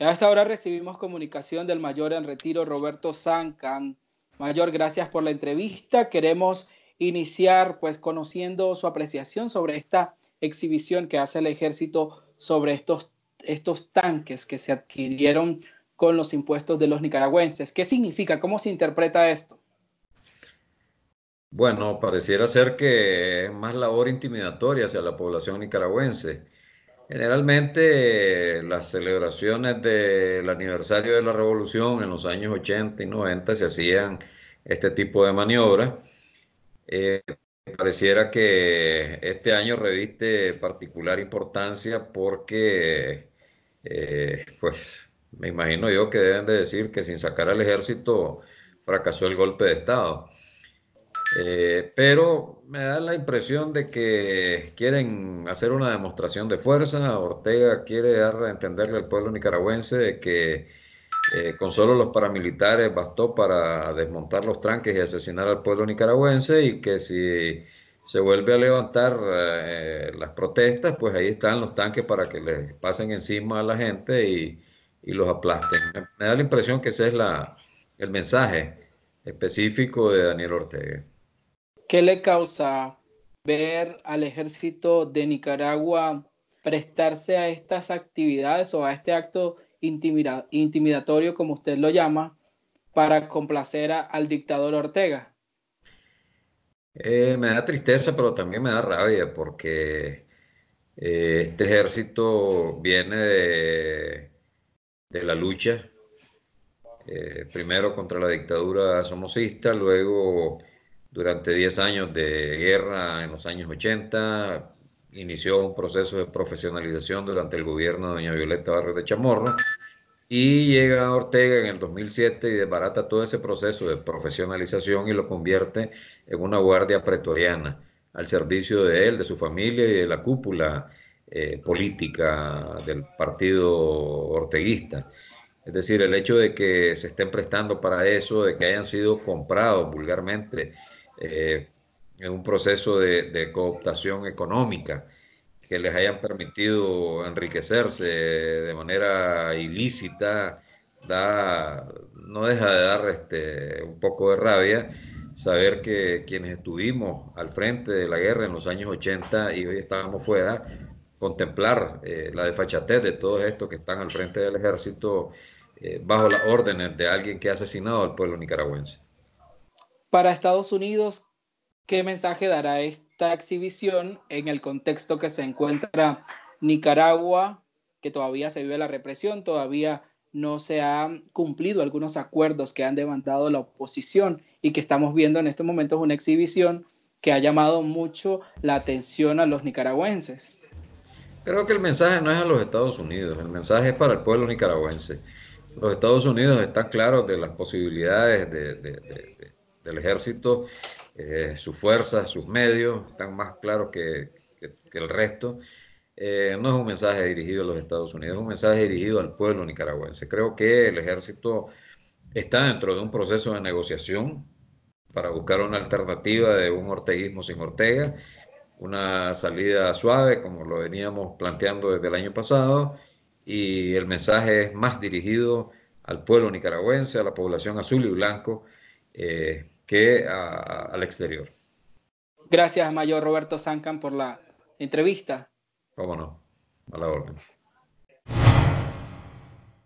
A esta hora recibimos comunicación del mayor en retiro Roberto Zancan. Mayor, gracias por la entrevista. Queremos iniciar pues conociendo su apreciación sobre esta exhibición que hace el ejército sobre estos, estos tanques que se adquirieron con los impuestos de los nicaragüenses. ¿Qué significa? ¿Cómo se interpreta esto? Bueno, pareciera ser que es más labor intimidatoria hacia la población nicaragüense. Generalmente las celebraciones del aniversario de la revolución en los años 80 y 90 se hacían este tipo de maniobras. Eh, pareciera que este año reviste particular importancia porque, eh, pues, me imagino yo que deben de decir que sin sacar al ejército fracasó el golpe de Estado. Eh, pero me da la impresión de que quieren hacer una demostración de fuerza. Ortega quiere dar a entenderle al pueblo nicaragüense de que eh, con solo los paramilitares bastó para desmontar los tranques y asesinar al pueblo nicaragüense y que si se vuelve a levantar eh, las protestas, pues ahí están los tanques para que les pasen encima a la gente y, los aplasten. Me, da la impresión que ese es la, el mensaje específico de Daniel Ortega. ¿Qué le causa ver al ejército de Nicaragua prestarse a estas actividades o a este acto intimidatorio, como usted lo llama, para complacer al dictador Ortega? Eh, me da tristeza, pero también me da rabia, porque eh, este ejército viene de, la lucha, eh, primero contra la dictadura somocista, luego durante 10 años de guerra en los años 80, inició un proceso de profesionalización durante el gobierno de doña Violeta Barrio de Chamorro y llega Ortega en el 2007 y desbarata todo ese proceso de profesionalización y lo convierte en una guardia pretoriana al servicio de él, de su familia y de la cúpula eh, política del partido orteguista. Es decir, el hecho de que se estén prestando para eso, de que hayan sido comprados vulgarmente eh, en un proceso de, cooptación económica, que les hayan permitido enriquecerse de manera ilícita, no deja de dar este, un poco de rabia saber que quienes estuvimos al frente de la guerra en los años 80 y hoy estábamos fuera, contemplar eh, la desfachatez de todos estos que están al frente del ejército eh, bajo las órdenes de alguien que ha asesinado al pueblo nicaragüense. Para Estados Unidos, ¿qué mensaje dará esta exhibición en el contexto que se encuentra Nicaragua, que todavía se vive la represión, todavía no se han cumplido algunos acuerdos que han demandado la oposición y que estamos viendo en estos momentos una exhibición que ha llamado mucho la atención a los nicaragüenses. Creo que el mensaje no es a los Estados Unidos, el mensaje es para el pueblo nicaragüense. Los Estados Unidos están claros de las posibilidades de, de, el ejército, eh, sus fuerzas, sus medios, están más claros que, el resto. Eh, no es un mensaje dirigido a los Estados Unidos, es un mensaje dirigido al pueblo nicaragüense. Creo que el ejército está dentro de un proceso de negociación para buscar una alternativa de un orteguismo sin Ortega, una salida suave, como lo veníamos planteando desde el año pasado, y el mensaje es más dirigido al pueblo nicaragüense, a la población azul y blanco, eh, que al exterior. Gracias, Mayor Roberto Zancan, por la entrevista. Cómo no, a la orden.